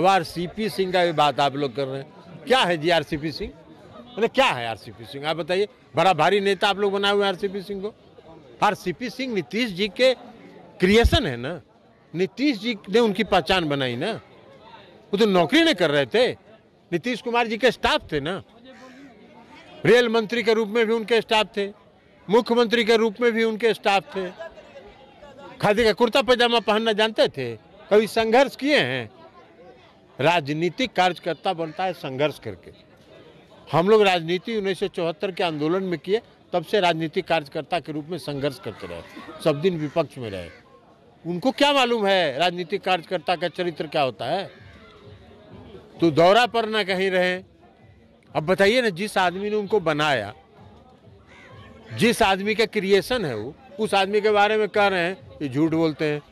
अब आरसीपी सिंह का भी बात आप लोग कर रहे हैं क्या है जी पी सिंह मैंने क्या है आरसीपी सिंह आप बताइए बड़ा भारी नेता आप लोग बनाए हुए आरसीपी सिंह को आरसीपी सिंह नीतीश जी के क्रिएशन है ना नीतीश जी ने उनकी पहचान बनाई ना वो तो नौकरी नहीं कर रहे थे नीतीश कुमार जी के स्टाफ थे ना रेल मंत्री के रूप में भी उनके स्टाफ थे मुख्यमंत्री के रूप में भी उनके स्टाफ थे खादी का कुर्ता पैजामा पहनना जानते थे कभी संघर्ष किए हैं राजनीतिक कार्यकर्ता बनता है संघर्ष करके हम लोग राजनीति उन्नीस के आंदोलन में किए तब से राजनीतिक कार्यकर्ता के रूप में संघर्ष करते रहे सब दिन विपक्ष में रहे उनको क्या मालूम है राजनीतिक कार्यकर्ता का चरित्र क्या होता है तो दौरा पर ना कहीं रहे अब बताइए ना जिस आदमी ने उनको बनाया जिस आदमी का क्रिएशन है वो उस आदमी के बारे में कह रहे हैं ये झूठ बोलते हैं